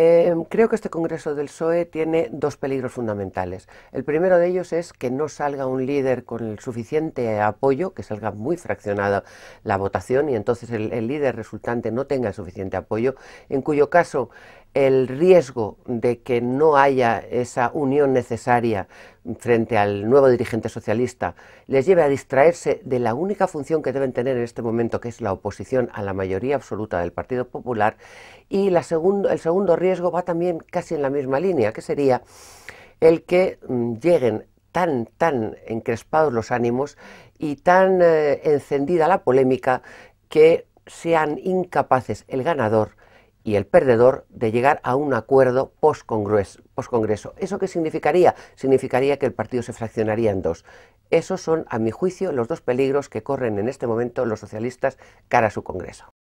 Eh, creo que este Congreso del PSOE tiene dos peligros fundamentales. El primero de ellos es que no salga un líder con el suficiente apoyo, que salga muy fraccionada la votación y entonces el, el líder resultante no tenga el suficiente apoyo, en cuyo caso el riesgo de que no haya esa unión necesaria frente al nuevo dirigente socialista les lleve a distraerse de la única función que deben tener en este momento, que es la oposición a la mayoría absoluta del Partido Popular, y el segundo riesgo va también casi en la misma línea, que sería el que mm, lleguen tan, tan encrespados los ánimos y tan eh, encendida la polémica que sean incapaces el ganador y el perdedor de llegar a un acuerdo post-congreso. Post congreso eso qué significaría? Significaría que el partido se fraccionaría en dos. Esos son, a mi juicio, los dos peligros que corren en este momento los socialistas cara a su Congreso.